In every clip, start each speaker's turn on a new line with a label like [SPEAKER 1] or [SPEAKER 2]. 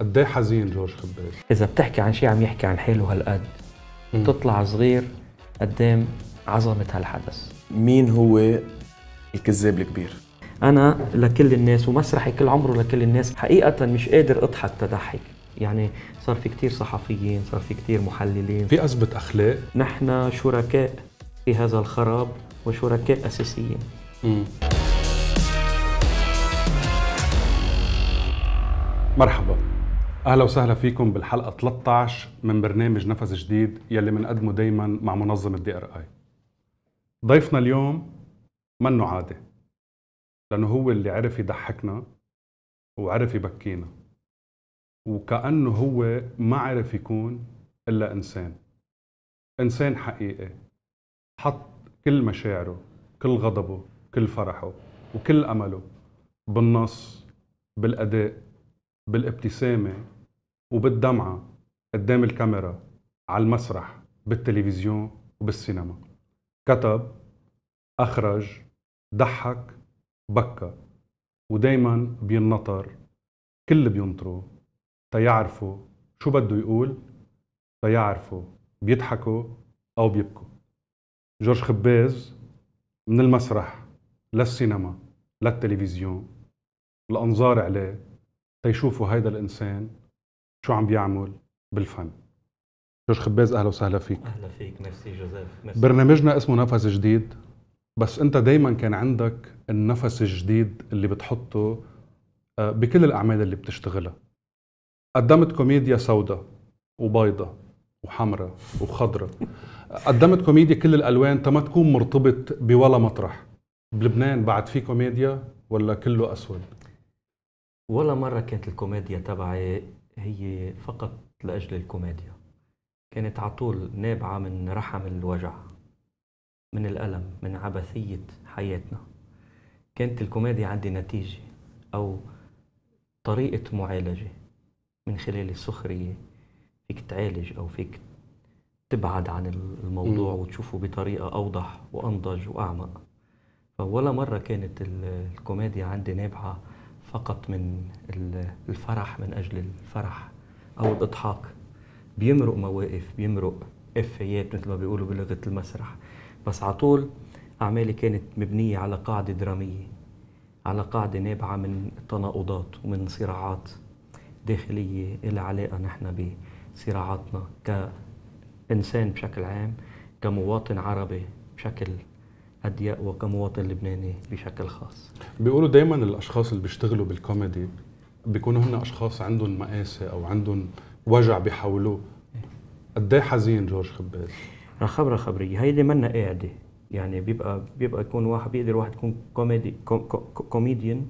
[SPEAKER 1] قد ايه حزين جورج خباز اذا بتحكي عن شيء عم يحكي عن حاله هالقد بتطلع صغير قدام إيه عظمه هالحدث
[SPEAKER 2] مين هو الكذاب
[SPEAKER 1] الكبير انا لكل الناس ومسرحي كل عمره لكل الناس حقيقه مش قادر اضحك تضحك يعني صار في كتير صحفيين صار في كتير محللين في أزمة أخلاق نحن شركاء في هذا الخراب وشركاء أساسيين مم. مرحبا
[SPEAKER 3] اهلا وسهلا فيكم بالحلقه 13 من برنامج نفس جديد يلي بنقدمه دائما مع منظمه دي ار اي. ضيفنا اليوم منه عادي لانه هو اللي عرف يضحكنا وعرف يبكينا وكانه هو ما عرف يكون الا انسان. انسان حقيقي حط كل مشاعره، كل غضبه، كل فرحه وكل امله بالنص بالاداء بالابتسامة وبالدمعة قدام الكاميرا على المسرح بالتلفزيون وبالسينما كتب أخرج ضحك بكى ودايما بينطر كل بينطروا تيعرفوا شو بده يقول تيعرفوا بيضحكوا أو بيبكوا جورج خباز من المسرح للسينما للتلفزيون الأنظار عليه تيشوفوا هيدا الانسان شو عم بيعمل بالفن جورج خباز اهلا وسهلا فيك
[SPEAKER 1] اهلا فيك ميرسي جوزيف ميرسي. برنامجنا
[SPEAKER 3] اسمه نفس جديد بس انت دايما كان عندك النفس الجديد اللي بتحطه آه، بكل الاعمال اللي بتشتغلها قدمت كوميديا سوداء وبيضة وحمراء وخضراء قدمت كوميديا كل الالوان تا ما تكون مرتبط بولا مطرح بلبنان بعد في
[SPEAKER 1] كوميديا ولا كله اسود ولا مرة كانت الكوميديا تبعي هي فقط لأجل الكوميديا كانت عطول نابعة من رحم الوجع من الألم من عبثية حياتنا كانت الكوميديا عندي نتيجة أو طريقة معالجة من خلال السخرية فيك تعالج أو فيك تبعد عن الموضوع م. وتشوفه بطريقة أوضح وأنضج وأعمق فولا مرة كانت الكوميديا عندي نابعة فقط من الفرح من أجل الفرح أو الإضحاك بيمرق مواقف بيمرق إفيات مثل ما بيقولوا بلغة المسرح بس على طول أعمالي كانت مبنية على قاعدة درامية على قاعدة نابعة من تناقضات ومن صراعات داخلية إلى علاقة نحن بصراعاتنا كإنسان بشكل عام كمواطن عربي بشكل أدياء وكمواطن لبناني بشكل
[SPEAKER 3] خاص بيقولوا دايما الأشخاص اللي بيشتغلوا بالكوميدي بيكونوا هن أشخاص عندهم مقاسة
[SPEAKER 1] أو عندهم وجع بيحاولوه إيه. قد ايه حزين جورج خباز خبرة خبرية هيدي منا قاعدة يعني بيبقى بيبقى يكون واحد بيقدر واحد يكون كوميدي كوميديان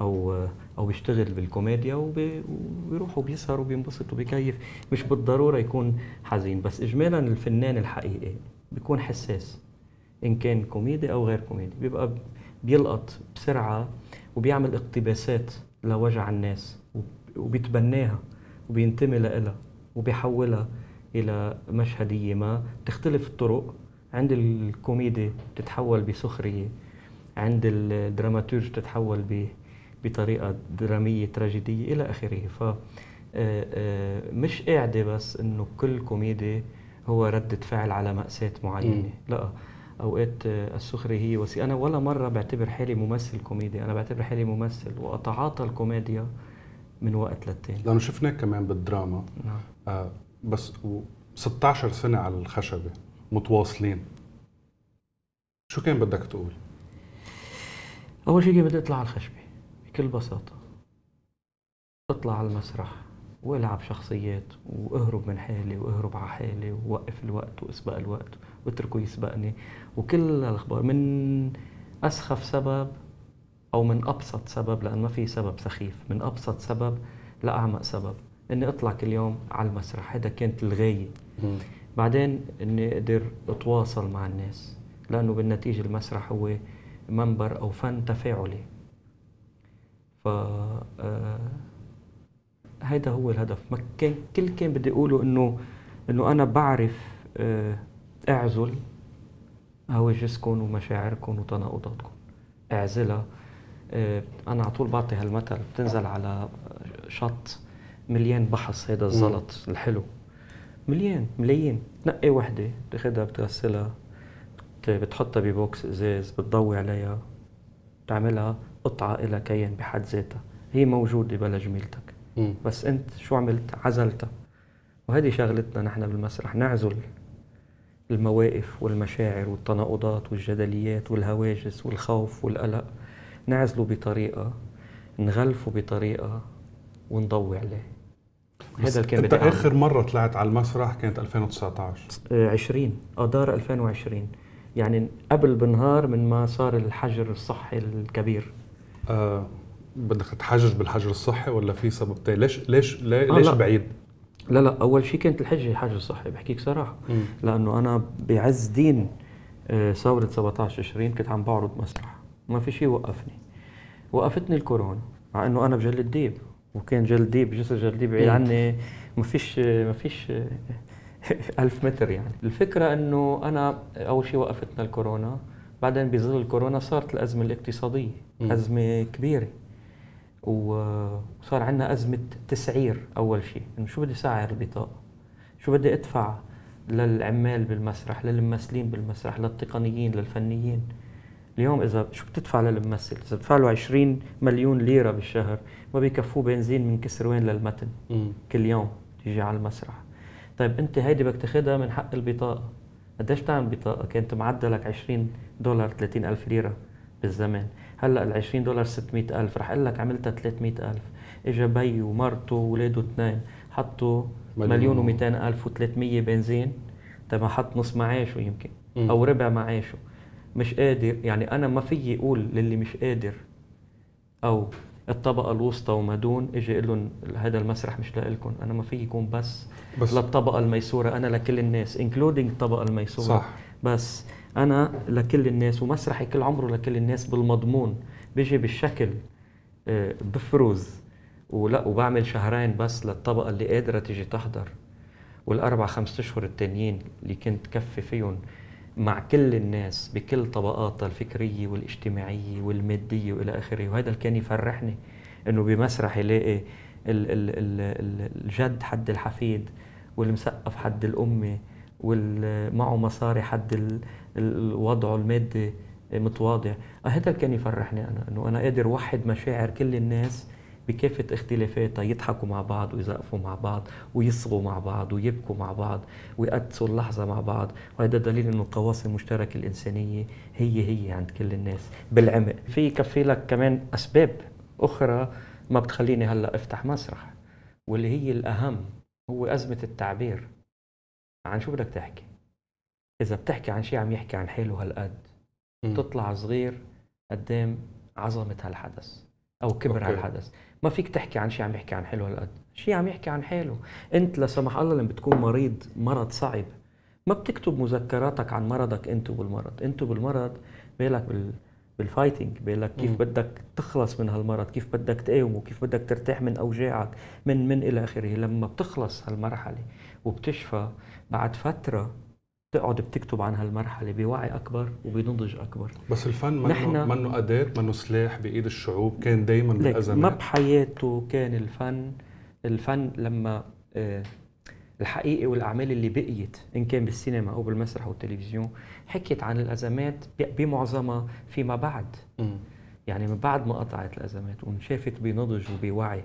[SPEAKER 1] او او بيشتغل بالكوميديا وبيروح وبيسهر وبينبسط وبيكيف مش بالضروره يكون حزين بس اجمالا الفنان الحقيقي بيكون حساس ان كان كوميدي او غير كوميدي بيبقى بيلقط بسرعه وبيعمل اقتباسات لوجع الناس وبيتبناها وبينتمي لها وبيحولها الى مشهديه ما تختلف الطرق عند الكوميدي بتتحول بسخريه عند الدراماتورج بتتحول بطريقه دراميه تراجيديه الى اخره ف آه، آه، مش قاعده بس انه كل كوميدي هو ردة فعل على مأساة معينة، لا اوقات آه، السخريه هي وسي انا ولا مره بعتبر حالي ممثل كوميدي انا بعتبر حالي ممثل واتعاطى الكوميديا من وقت للتاني لانه
[SPEAKER 3] شفناك كمان بالدراما نعم آه بس و 16 سنه على الخشبه متواصلين شو كان بدك تقول؟
[SPEAKER 1] اول شيء بدي اطلع على الخشبه بكل بساطه اطلع على المسرح والعب شخصيات واهرب من حالي واهرب على حالي ووقف الوقت واسبق الوقت واتركه يسبقني وكل الاخبار من اسخف سبب او من ابسط سبب لان ما في سبب سخيف من ابسط سبب لاعمق سبب اني اطلع كل يوم على المسرح هذا كانت الغايه بعدين اني اقدر اتواصل مع الناس لانه بالنتيجه المسرح هو منبر او فن تفاعلي ف آه، هيدا هو الهدف ما كان كل كان بدي اقوله انه انه انا بعرف آه، اعزل هواجسكم ومشاعركم وتناقضاتكم اعزلها آه، انا على طول بعطي هالمثل بتنزل على شط مليان بحص هذا الزلط الحلو مليان ملايين تنقي وحده بتاخذها بتغسلها بتحطها ببوكس ازاز بتضوي عليها بتعملها قطعه لها كيان بحد ذاتها هي موجوده بلا جميلتك بس انت شو عملت عزلتها وهذه شغلتنا نحن بالمسرح نعزل المواقف والمشاعر والتناقضات والجدليات والهواجس والخوف والقلق نعزله بطريقة نغلفه بطريقة ونضوي عليه هذا الكلام انت اخر
[SPEAKER 3] مره طلعت على المسرح كانت 2019
[SPEAKER 1] 20 اذار 2020 يعني قبل بنهار من ما صار الحجر الصحي الكبير آه بدك تحجج بالحجر الصحي ولا في سبب تاني ليش ليش
[SPEAKER 3] ليش, آه ليش بعيد
[SPEAKER 1] لا لا اول شيء كانت الحجه حاجه صحي بحكيك صراحه مم. لانه انا بعز دين آه، ثوره 17 تشرين كنت عم بعرض مسرح ما في شيء وقفني وقفتني الكورونا مع انه انا بجلد الديب وكان الديب جسر الديب بعيد عني ما فيش ما فيش آه، ألف متر يعني الفكرة أنه أنا أول شيء وقفتنا الكورونا بعدين بظل الكورونا صارت الأزمة الاقتصادية أزمة كبيرة وصار عندنا أزمة تسعير أول شيء إنه شو بدي سعر البطاقة شو بدي أدفع للعمال بالمسرح للممثلين بالمسرح للتقنيين للفنيين اليوم اذا شو بتدفع للممثل اذا بدفع له 20 مليون ليره بالشهر ما بيكفوه بنزين من كسروين للمتن م. كل يوم تيجي على المسرح طيب انت هيدي بدك تاخذها من حق البطاقه قديش بتعمل بطاقه كانت معدلك 20 دولار 30 الف ليره بالزمان هلا ال 20 دولار 600 ألف رح أقول لك عملتها 300 ألف إجا بي ومرته واولاده اثنين حطوا مليون و200 ألف و300 بنزين تبع حط نص معاشه يمكن م. أو ربع معاشه مش قادر يعني أنا ما فيي أقول للي مش قادر أو الطبقه الوسطى وما دون اجي اقول لهم هذا المسرح مش لكم انا ما في يكون بس, بس للطبقه الميسوره انا لكل الناس انكلودينج الطبقه الميسوره صح بس انا لكل الناس ومسرحي كل عمره لكل الناس بالمضمون بيجي بالشكل آه، بفرز ولا وبعمل شهرين بس للطبقه اللي قادره تيجي تحضر والاربع خمس اشهر التانيين اللي كنت كفي فيهم مع كل الناس بكل طبقاتها الفكريه والاجتماعيه والماديه والى اخره وهذا اللي كان يفرحني انه بمسرح يلاقي الجد حد الحفيد والمسقف حد الامه والمعه مصاري حد وضعه المادي متواضع آه، هذا كان يفرحني انا انه انا قادر اوحد مشاعر كل الناس بكافة اختلافاتها يضحكوا مع بعض ويزقفوا مع بعض ويصغوا مع بعض ويبكوا مع بعض ويقدسوا اللحظة مع بعض وهذا دليل انه القواصي المشتركة الإنسانية هي هي عند كل الناس بالعمق في يكفي لك كمان أسباب أخرى ما بتخليني هلأ أفتح مسرح واللي هي الأهم هو أزمة التعبير عن شو بدك تحكي اذا بتحكي عن شيء عم يحكي عن حاله هالقد بتطلع صغير قدام عظمه هالحدث او كبر أوكي. هالحدث ما فيك تحكي عن شيء عم يحكي عن حاله هالقد شيء عم يحكي عن حاله انت لا سمح الله لما بتكون مريض مرض صعب ما بتكتب مذكراتك عن مرضك انت بالمرض انت بالمرض بالك بال... بالفايتنج بالك كيف مم. بدك تخلص من هالمرض كيف بدك تقاومه كيف بدك ترتاح من اوجاعك من من الى اخره لما بتخلص هالمرحله وبتشفى بعد فتره تقعد بتكتب عن هالمرحله بوعي اكبر وبنضج اكبر بس الفن منه منه اداه منه سلاح بايد الشعوب كان دائما بالازمات ما بحياته كان الفن الفن لما آه، الحقيقي والاعمال اللي بقيت ان كان بالسينما او بالمسرح او التلفزيون حكيت عن الازمات بمعظمها فيما بعد م. يعني من بعد ما قطعت الازمات وانشافت بنضج وبوعي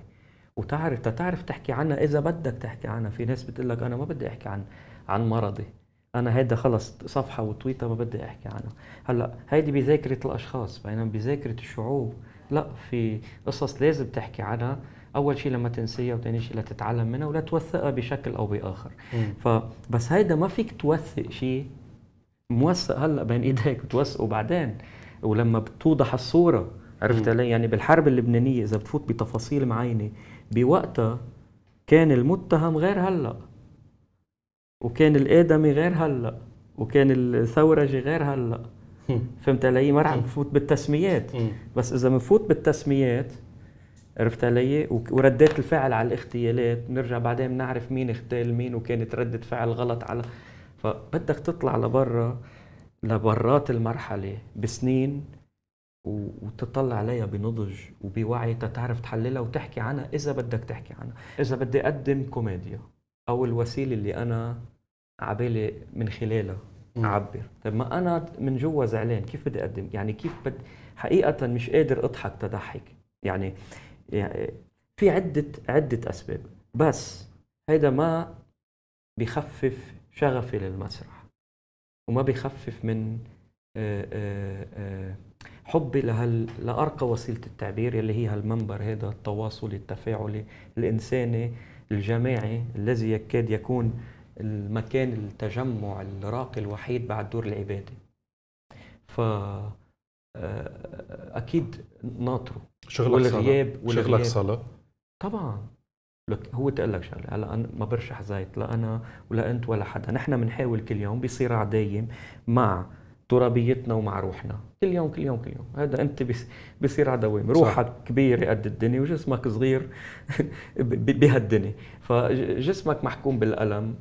[SPEAKER 1] وتعرف تتعرف تحكي عنها اذا بدك تحكي عنها في ناس بتقول لك انا ما بدي احكي عن عن مرضي انا هيدا خلص صفحه وتويته ما بدي احكي عنها هلا هيدي بذاكره الاشخاص بينما بذاكره الشعوب لا في قصص لازم تحكي عنها اول شيء لما تنسيها وثاني شيء لتتعلم منها ولا توثقها بشكل او باخر فبس هيدا ما فيك توثق شيء موثق هلا بين ايديك وتوثقه بعدين ولما بتوضح الصوره عرفت علي يعني بالحرب اللبنانيه اذا بتفوت بتفاصيل معينه بوقتها كان المتهم غير هلا وكان الادمي غير هلا وكان الثورجي غير هلا فهمت علي؟ ما راح نفوت بالتسميات بس اذا بنفوت بالتسميات عرفت علي؟ وردات الفعل على الاغتيالات بنرجع بعدين بنعرف مين اغتال مين وكانت ردة فعل غلط على فبدك تطلع لبرا لبرات المرحلة بسنين وتطلع عليها بنضج وبوعي تتعرف تحللها وتحكي عنها إذا بدك تحكي عنها إذا بدي أقدم كوميديا أو الوسيلة اللي أنا عبالي من خلاله اعبر طيب ما انا من جوا زعلان كيف بدي اقدم يعني كيف بد حقيقه مش قادر اضحك تضحك يعني, يعني في عده عده اسباب بس هيدا ما بخفف شغفي للمسرح وما بخفف من حبي لهال لارقى وسيله التعبير اللي هي هالمنبر هذا التواصلي التفاعلي الانساني الجماعي الذي يكاد يكون المكان التجمع الراقي الوحيد بعد دور العبادة ف آه، أكيد ناطره شغلك والغياب صلاة والغياب شغلك صلاة طبعا لك هو تقول لك شغله هلا انا ما برشح زيت لا انا ولا انت ولا حدا نحن بنحاول كل يوم بصراع دايم مع ترابيتنا ومع روحنا كل يوم كل يوم كل يوم هذا انت بصير على دوام روحك كبيره قد الدنيا وجسمك صغير بهالدنيا فجسمك محكوم بالالم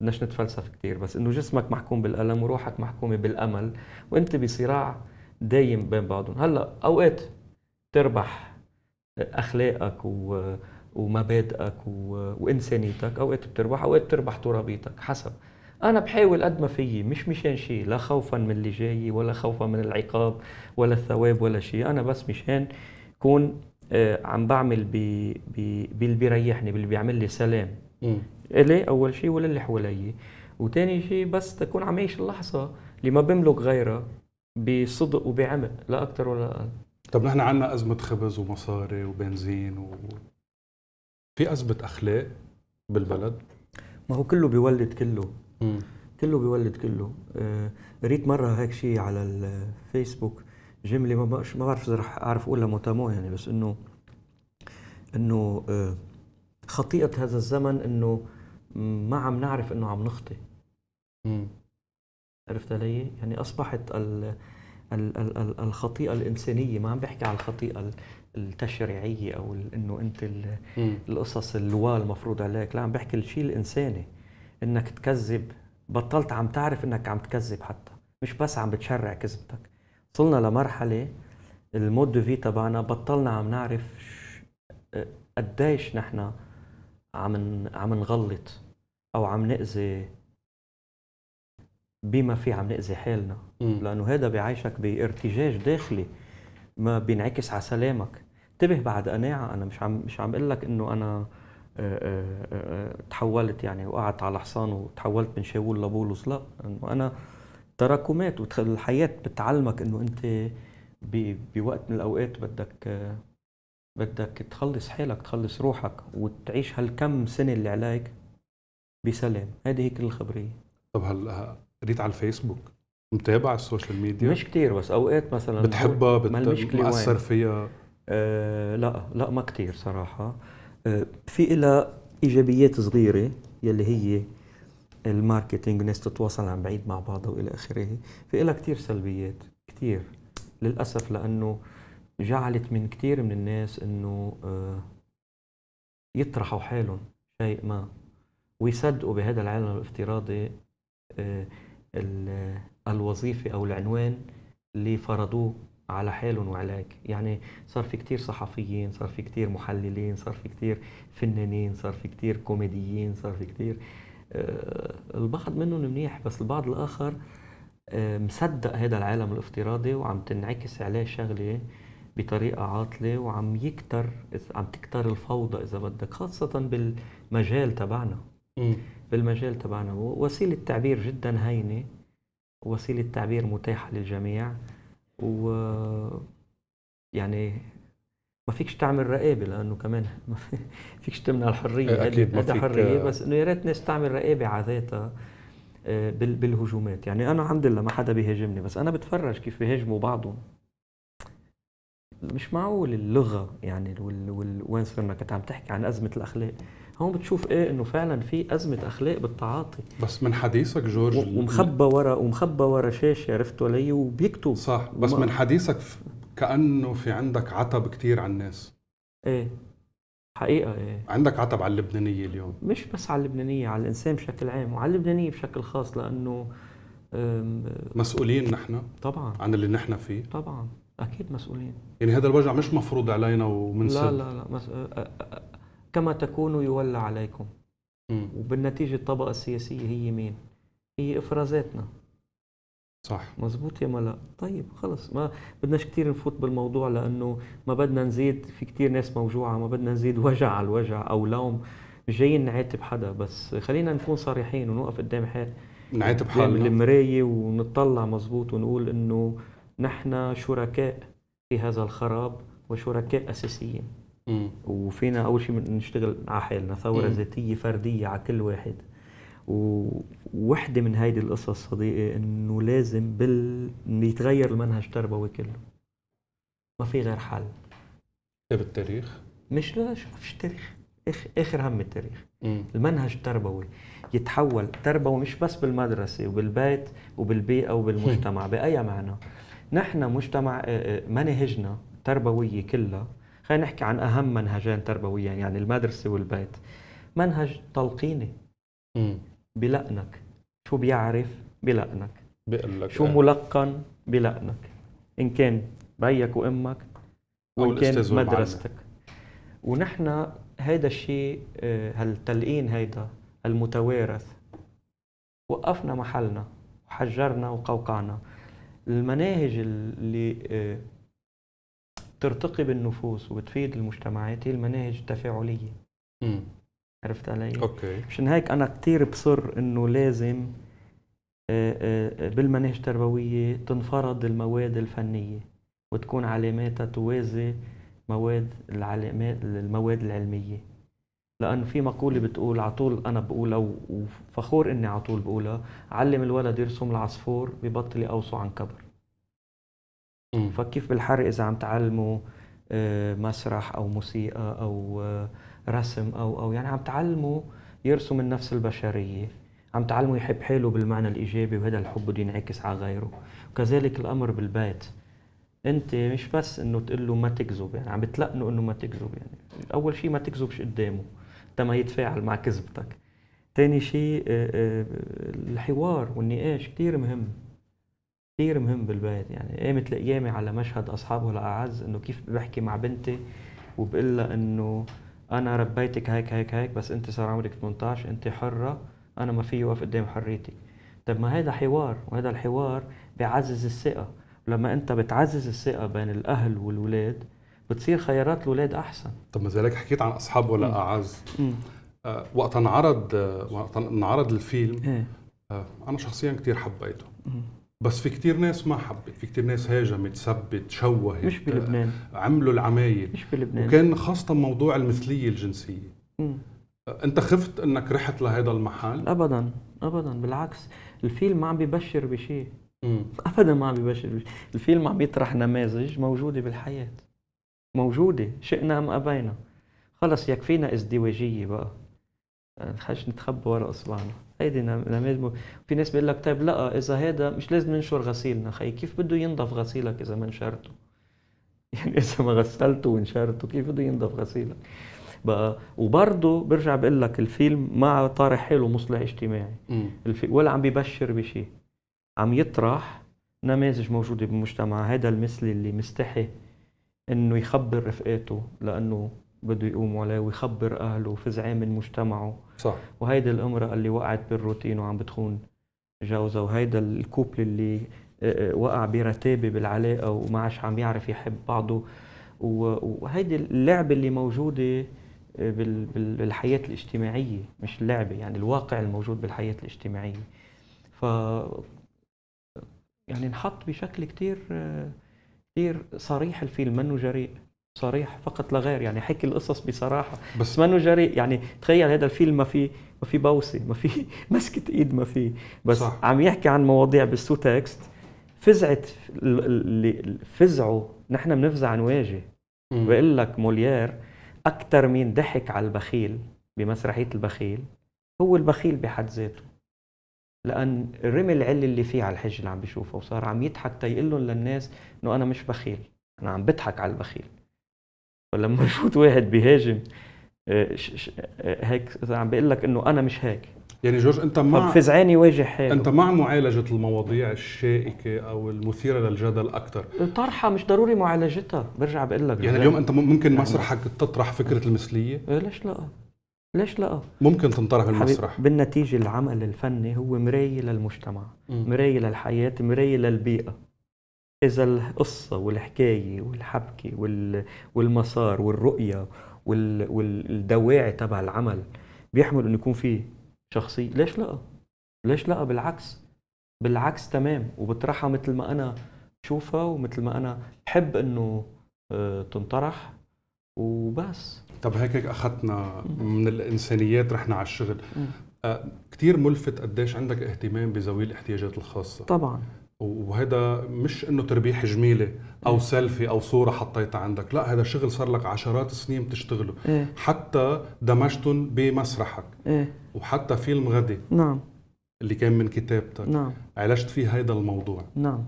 [SPEAKER 1] بدناش نتفلسف كثير بس انه جسمك محكوم بالالم وروحك محكومه بالامل وانت بصراع دايم بين بعضهم هلا اوقات تربح اخلاقك و... ومبادئك و... وانسانيتك اوقات بتربح اوقات بتربح ترابيتك حسب انا بحاول قد ما فيي مش مشان شيء لا خوفا من اللي جاي ولا خوفا من العقاب ولا الثواب ولا شيء انا بس مشان كون آه، عم بعمل ب... ب... باللي بيريحني باللي بيعمل لي سلام الي اول شيء ولا اللي حوالي وثاني شيء بس تكون عم عيش اللحظه اللي ما بملك غيرها بصدق وبعمق لا اكثر ولا اقل طب نحن عندنا
[SPEAKER 3] ازمه خبز ومصاري وبنزين و... في ازمه اخلاق
[SPEAKER 1] بالبلد ما هو كله بيولد كله م. كله بيولد كله آه ريت مره هيك شيء على الفيسبوك جمله ما ما بعرف اذا رح اعرف اقولها متامو يعني بس انه انه آه خطيئه هذا الزمن انه ما عم نعرف انه عم نخطي عرفت علي؟ يعني اصبحت ال ال ال الخطيئه الانسانيه ما عم بحكي على الخطيئه التشريعيه او انه انت القصص اللواء المفروض عليك، لا عم بحكي الشيء الانساني انك تكذب بطلت عم تعرف انك عم تكذب حتى مش بس عم بتشرع كذبتك وصلنا لمرحله المود دو في تبعنا بطلنا عم نعرف قديش نحن عم عم نغلط او عم ناذي بما في عم ناذي حالنا لانه هذا بيعيشك بارتجاج داخلي ما بينعكس على سلامك انتبه بعد قناعه انا مش عم مش عم اقول لك انه انا آه، آه، آه، تحولت يعني وقعت على حصان وتحولت من شاول لبولس لا انه انا تراكمات والحياه بتعلمك انه انت بوقت من الاوقات بدك بدك تخلص حالك تخلص روحك وتعيش هالكم سنه اللي عليك بسلام هذه هيك الخبريه طب هلا قريت على الفيسبوك متابع السوشيال ميديا مش كتير بس اوقات مثلا بتحبها بت... فيها أه لا لا ما كتير صراحه أه في لها ايجابيات صغيره يلي هي الماركتينج ناس تتواصل عن بعيد مع بعضها والى اخره في لها كثير سلبيات كثير للاسف لانه جعلت من كثير من الناس انه آه، يطرحوا حالهم شيء ما ويصدقوا بهذا العالم الافتراضي آه، الوظيفة أو العنوان اللي فرضوه على حالهم وعليك يعني صار في كتير صحفيين صار في كتير محللين صار في كتير فنانين صار في كتير كوميديين صار في كتير آه، البعض منهم منيح بس البعض الآخر مصدق هذا العالم الافتراضي وعم تنعكس عليه شغلة بطريقه عاطله وعم يكتر عم تكتر الفوضى اذا بدك خاصه بالمجال تبعنا بالمجال تبعنا وسيله تعبير جدا هينه وسيله تعبير متاحه للجميع و يعني ما فيكش تعمل رقابه لانه كمان ما فيكش تمنع الحريه اكيد ما فيك حريه آه. بس انه يا ريت ناس تعمل رقابه على ذاتها آه، بالهجومات يعني انا الحمد لله ما حدا بيهاجمني بس انا بتفرج كيف بيهاجموا بعضهم مش معقول اللغه يعني وال... وال... وين صرنا كنت عم تحكي عن ازمه الاخلاق هون بتشوف ايه انه فعلا في ازمه اخلاق بالتعاطي بس من حديثك جورج ومخبى ورا ومخبى ورا شاشه عرفت علي إيه؟ وبيكتب صح بس من حديثك كانه في عندك
[SPEAKER 3] عتب كثير على الناس ايه حقيقة إيه. عندك عتب على اللبنانية
[SPEAKER 1] اليوم مش بس على اللبنانية على الإنسان بشكل عام وعلى اللبنانية بشكل خاص لأنه مسؤولين نحن طبعا عن
[SPEAKER 3] اللي نحن فيه
[SPEAKER 1] طبعا اكيد مسؤولين
[SPEAKER 3] يعني هذا الوجع مش مفروض علينا ومن لا لا
[SPEAKER 1] لا مس... كما تكونوا يولى عليكم م. وبالنتيجه الطبقه السياسيه هي مين؟ هي افرازاتنا صح مزبوط يا ملا طيب خلص ما بدناش كثير نفوت بالموضوع لانه ما بدنا نزيد في كثير ناس موجوعه ما بدنا نزيد وجع على الوجع او لوم مش جايين نعاتب حدا بس خلينا نكون صريحين ونوقف قدام حال نعاتب حالنا المرايه ونطلع مزبوط ونقول انه نحن شركاء في هذا الخراب وشركاء اساسيين وفينا اول شيء نشتغل على حالنا ثوره ذاتيه فرديه على كل واحد ووحده من هيدي القصص صديقي انه لازم بال يتغير المنهج التربوي كله ما في غير حل كتاب
[SPEAKER 3] طيب التاريخ
[SPEAKER 1] مش لا فيش تاريخ اخر, آخر هم التاريخ مم. المنهج التربوي يتحول تربوي مش بس بالمدرسه وبالبيت وبالبيئه وبالمجتمع باي معنى نحن مجتمع آه، آه، مناهجنا التربوية كلها خلينا نحكي عن أهم منهجين تربويا يعني المدرسة والبيت منهج تلقيني بلقنك شو بيعرف بلقنك بقلك شو آه. ملقن بلقنك إن كان بيك وأمك
[SPEAKER 2] وإن كان مدرستك
[SPEAKER 1] ونحن هيدا الشيء هالتلقين هيدا المتوارث وقفنا محلنا وحجرنا وقوقعنا المناهج اللي آه، ترتقي بالنفوس وبتفيد المجتمعات هي المناهج التفاعليه عرفت علي؟ اوكي مشان هيك انا كثير بصر انه لازم آه، آه، بالمناهج التربويه تنفرض المواد الفنيه وتكون علاماتها توازي مواد العلامات المواد العلميه لانه في مقوله بتقول على طول انا بقولها وفخور اني على طول بقولها علم الولد يرسم العصفور ببطل اوصو عن كبر فكيف بالحر اذا عم تعلمه آه، مسرح او موسيقى او آه، رسم او او يعني عم تعلمه يرسم النفس البشريه عم تعلمه يحب حاله بالمعنى الايجابي وهذا الحب بده ينعكس على غيره وكذلك الامر بالبيت انت مش بس انه تقول له ما تكذب يعني عم بتلقنه انه ما تكذب يعني اول شيء ما تكذبش قدامه حتى ما يتفاعل مع كذبتك ثاني شيء آه، آه، الحوار والنقاش كتير مهم كتير مهم بالبيت يعني قامت لقيامي على مشهد اصحابه الاعز انه كيف بحكي مع بنتي وبقول لها انه انا ربيتك هيك هيك هيك بس انت صار عمرك 18 انت حره انا ما في وقف قدام حريتك طب ما هذا حوار وهذا الحوار بيعزز الثقه ولما انت بتعزز الثقه بين الاهل والولاد بتصير خيارات الاولاد احسن طب ما لذلك حكيت عن اصحاب ولا اعز آه
[SPEAKER 3] وقت انعرض آه وقت انعرض الفيلم إيه. آه انا شخصيا كثير حبيته مم. بس في كتير ناس ما حبت في كتير ناس هاجمت سبت شوهت مش بلبنان آه، عملوا العمايل مش بلبنان وكان خاصة موضوع المثلية الجنسية م. آه، انت
[SPEAKER 1] خفت انك رحت لهذا المحل ابدا ابدا بالعكس الفيلم ما عم ببشر بشيء ابدا ما عم ببشر بشيء الفيلم عم يطرح نماذج موجودة بالحياة موجودة شئنا أم أبينا خلص يكفينا ازدواجية بقى خلينا يعني نتخبى ورا أصبعنا هيدي نماذج في ناس بيقول لك طيب لا إذا هذا مش لازم ننشر غسيلنا خي كيف بده ينضف غسيلك إذا ما نشرته يعني إذا ما غسلته ونشرته كيف بده ينضف غسيلك بقى وبرضه برجع بقول لك الفيلم ما طارح حلو مصلح اجتماعي ولا عم ببشر بشيء عم يطرح نماذج موجودة بالمجتمع هذا المثل اللي مستحي انه يخبر رفقاته لانه بده يقوم عليه ويخبر اهله في من مجتمعه صح وهيدي الامراه اللي وقعت بالروتين وعم بتخون جوزها وهيدا الكوبل اللي آه، آه، وقع برتابه بالعلاقه وما عادش عم يعرف يحب بعضه وهيدي اللعبه اللي موجوده آه، بالحياه الاجتماعيه مش اللعبه يعني الواقع الموجود بالحياه الاجتماعيه ف يعني نحط بشكل كتير كثير صريح الفيلم منه جريء صريح فقط لا غير يعني حكي القصص بصراحه بس, بس منه جريء يعني تخيل هذا الفيلم ما في ما في بوسه ما في مسكه ايد ما في بس صح. عم يحكي عن مواضيع بالسو تكست فزعت اللي فزعوا نحن بنفزع نواجه بقول لك موليير اكثر مين ضحك على البخيل بمسرحيه البخيل هو البخيل بحد ذاته لان رمي العل اللي فيه على الحج اللي عم بيشوفه وصار عم يضحك تيقول لهم للناس انه انا مش بخيل انا عم بضحك على البخيل فلما يفوت واحد بيهاجم آه، آه، هيك عم بيقول لك انه انا مش هيك يعني جورج انت مع فزعان يواجه حاله انت مع
[SPEAKER 3] معالجه المواضيع الشائكه او المثيره للجدل اكثر
[SPEAKER 1] طرحها مش ضروري معالجتها برجع
[SPEAKER 3] بقول لك يعني اليوم انت ممكن مسرحك تطرح فكره المثليه إيه، ليش
[SPEAKER 1] لا ليش لا؟
[SPEAKER 3] ممكن تنطرح المسرح
[SPEAKER 1] بالنتيجة العمل الفني هو مراية للمجتمع مراية للحياة مراية للبيئة إذا القصة والحكاية والحبكة والمسار والرؤية والدواعي تبع العمل بيحمل انه يكون في شخصية ليش لا؟ ليش لا بالعكس بالعكس تمام وبطرحها مثل ما انا بشوفها ومثل ما انا بحب انه آه، تنطرح وبس طب هيك هيك اخذتنا من الانسانيات رحنا
[SPEAKER 3] على الشغل آه، كثير ملفت قديش عندك اهتمام بذوي الاحتياجات الخاصه طبعا وهذا مش انه تربيح جميله او إيه. سيلفي او صوره حطيتها عندك لا هذا شغل صار لك عشرات السنين بتشتغله إيه. حتى دمجتهم بمسرحك إيه. وحتى فيلم غدي نعم اللي كان من كتابتك نعم عالجت فيه هذا الموضوع نعم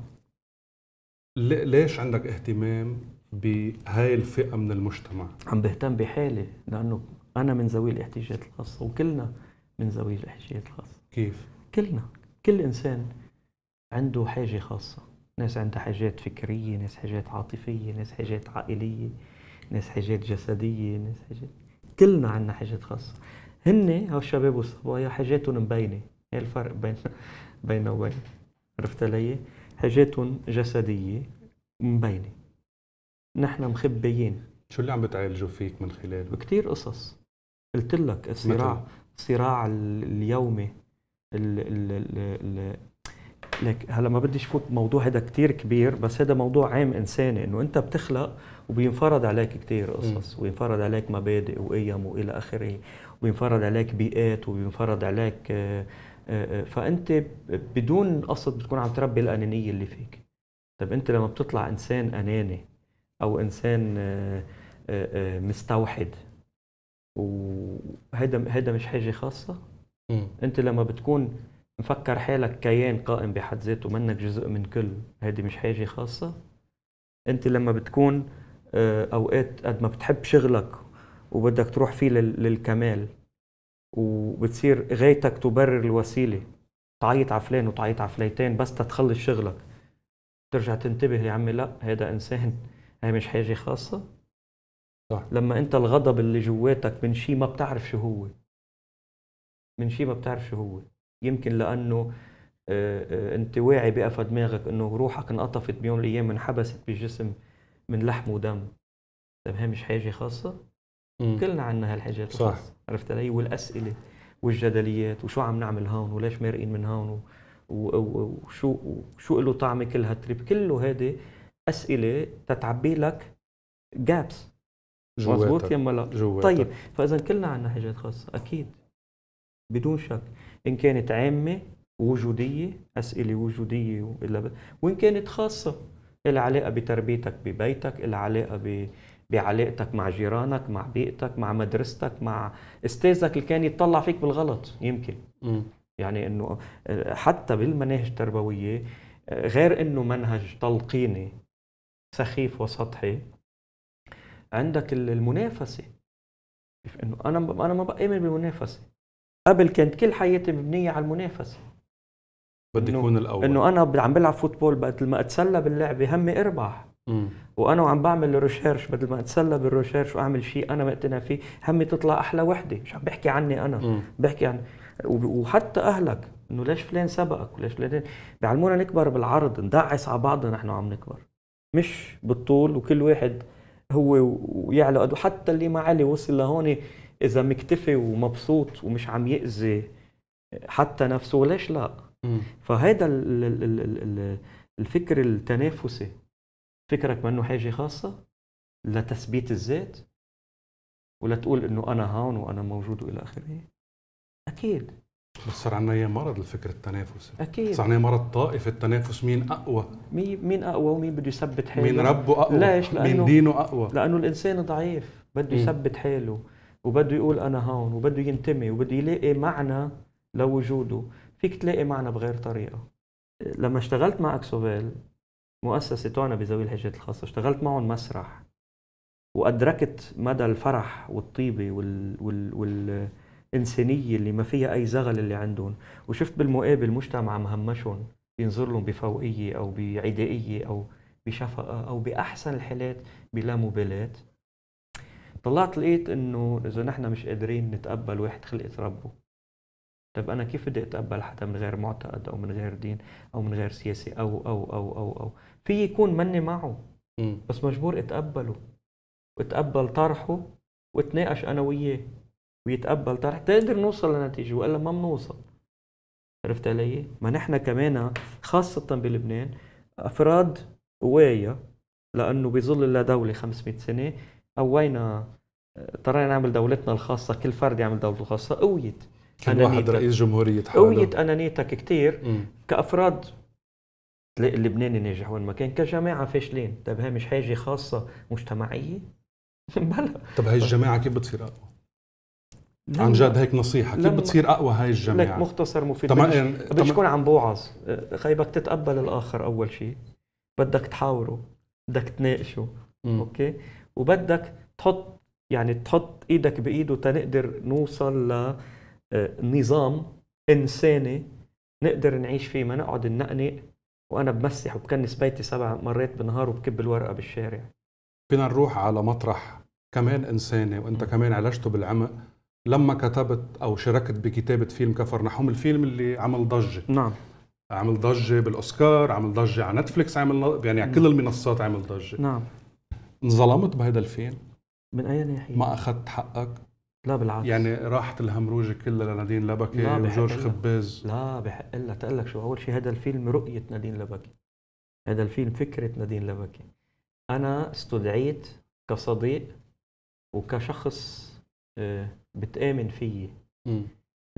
[SPEAKER 3] ليش عندك اهتمام بهاي
[SPEAKER 1] الفئه من المجتمع عم بهتم بحالي لانه انا من ذوي الاحتياجات الخاصه وكلنا من ذوي الاحتياجات الخاصه كيف كلنا كل انسان عنده حاجه خاصه ناس عندها حاجات فكريه ناس حاجات عاطفيه ناس حاجات عائليه ناس حاجات جسديه ناس حاجات كلنا عندنا حاجات خاصه هن هالشباب والصبايا حاجاتهم مبينه هي الفرق بين بيننا وبين عرفت علي حاجاتهم جسديه مبينه نحن مخبيين شو اللي عم بتعالجوا فيك من خلاله؟ كثير قصص قلت لك الصراع الصراع اليومي ال ال ال لك هلا ما بديش فوت موضوع هذا كثير كبير بس هذا موضوع عام انساني انه انت بتخلق وبينفرض عليك كثير قصص وينفرض عليك مبادئ وقيم والى اخره وبينفرض عليك بيئات وبينفرض عليك آه، آه، آه، فانت بدون قصد بتكون عم تربي الانانيه اللي فيك طب انت لما بتطلع انسان اناني او انسان آه، آه، آه، مستوحد وهذا هذا مش حاجه خاصه م. انت لما بتكون مفكر حالك كيان قائم بحد ذاته منك جزء من كل هذه مش حاجه خاصه انت لما بتكون اوقات قد ما بتحب شغلك وبدك تروح فيه للكمال وبتصير غايتك تبرر الوسيله تعيط على فلان وتعيط على فليتين بس تتخلص شغلك ترجع تنتبه يا عمي لا هذا انسان هي مش حاجه خاصه صح لما انت الغضب اللي جواتك من شيء ما بتعرف شو هو من شيء ما بتعرف شو هو يمكن لانه آه، آه، انت واعي بقفى دماغك انه روحك انقطفت بيوم من الايام انحبست بالجسم من لحم ودم طب هي مش حاجه خاصه مم. كلنا عنا هالحاجات صح الخاصة. عرفت علي والاسئله والجدليات وشو عم نعمل هون وليش مارقين من هون و... وشو شو له طعمه كل هالتريب كله هذا اسئله تتعبي لك جابس مضبوط يا لا طيب فاذا كلنا عندنا حاجات خاصه اكيد بدون شك ان كانت عامه وجوديه اسئله وجوديه والا وان كانت خاصه العلاقه بتربيتك ببيتك العلاقه ب... بعلاقتك مع جيرانك مع بيئتك مع مدرستك مع استاذك اللي كان يتطلع فيك بالغلط يمكن م. يعني انه آه، حتى بالمناهج التربويه آه، غير انه منهج تلقيني سخيف وسطحي عندك المنافسه انه انا انا ما بامن بالمنافسه قبل كانت كل حياتي مبنيه على المنافسه بدي يكون الاول انه انا عم بلعب فوتبول بدل ما اتسلى باللعبه همي اربح مم. وانا وعم بعمل ريشيرش بدل ما اتسلى بالريشيرش واعمل شيء انا مقتنع فيه همي تطلع احلى وحده مش عم بحكي عني انا مم. بحكي عن وحتى اهلك انه ليش فلان سبقك وليش فلان بيعلمونا نكبر بالعرض ندعس على بعضنا نحن عم نكبر مش بالطول وكل واحد هو ويعلى قد حتى اللي ما علي وصل لهون اذا مكتفي ومبسوط ومش عم يأذي حتى نفسه ليش لا فهذا الفكر التنافسي فكرك منه حاجه خاصه لتثبيت الذات ولا تقول انه انا هون وانا موجود والى اخره اكيد
[SPEAKER 3] بس صار العناية مرض الفكر التنافس اكيد صار عندنا مرض طائف التنافس
[SPEAKER 1] مين اقوى مين مين اقوى ومين بده يثبت حاله مين ربه اقوى ليش لأنه مين دينه اقوى لانه الانسان ضعيف بده يثبت حاله وبده يقول انا هون وبده ينتمي وبده يلاقي معنى لوجوده فيك تلاقي معنى بغير طريقه لما اشتغلت مع اكسوفيل مؤسسه تعنى بذوي الحاجات الخاصه اشتغلت معهم مسرح وادركت مدى الفرح والطيبه وال, وال... وال... الانسانيه اللي ما فيها اي زغل اللي عندهم وشفت بالمقابل مجتمع مهمشهم ينظر لهم بفوقيه او بعدائيه او بشفقه او باحسن الحالات بلا مبالاه طلعت لقيت انه اذا نحن مش قادرين نتقبل واحد خلقت ربه طب انا كيف بدي اتقبل حدا من غير معتقد او من غير دين او من غير سياسي او او او او او في يكون مني معه بس مجبور اتقبله واتقبل طرحه واتناقش انا وياه ويتقبل طرح تقدر نوصل لنتيجه والا ما بنوصل عرفت علي؟ ما نحن كمان خاصة بلبنان أفراد قوايا لأنه بظل اللا دولة 500 سنة قوينا اضطرينا نعمل دولتنا الخاصة كل فرد يعمل دولته الخاصة قويت كل واحد رئيس جمهورية حاله قويت أنانيتك كثير كأفراد تلاقي اللبناني ناجح وين ما كان كجماعة فاشلين طيب هي مش حاجة خاصة مجتمعية بلا طب هاي الجماعة كيف بتصير أقوى؟
[SPEAKER 3] عن جد هيك نصيحه كيف بتصير اقوى هاي الجماعه لك مختصر مفيد طبعا بدك إيه،
[SPEAKER 1] تكون عم بوعظ إيه، خيبك تتقبل الاخر اول شيء بدك تحاوره بدك تناقشه م. اوكي وبدك تحط يعني تحط ايدك بايده تنقدر نوصل لنظام إيه، انساني نقدر نعيش فيه ما نقعد ننقنق وانا بمسح وبكنس بيتي سبع مرات بالنهار وبكب الورقه بالشارع فينا نروح على
[SPEAKER 3] مطرح كمان انساني وانت كمان علاجته بالعمق لما كتبت او شاركت بكتابه فيلم كفر نحوم الفيلم اللي عمل ضجه نعم عمل ضجه بالاوسكار عمل ضجه على نتفليكس عمل يعني على كل نعم. المنصات عمل ضجه نعم انظلمت بهذا الفيلم من اي ناحيه ما اخذت حقك لا بالعكس يعني راحت الهمروجه كلها
[SPEAKER 1] لنادين لبكي لا وجورج خباز لا بحق لها تقول لك شو اول شيء هذا الفيلم رؤيه نادين لبكي هذا الفيلم فكره نادين لبكي انا استدعيت كصديق وكشخص آه، بتآمن فيي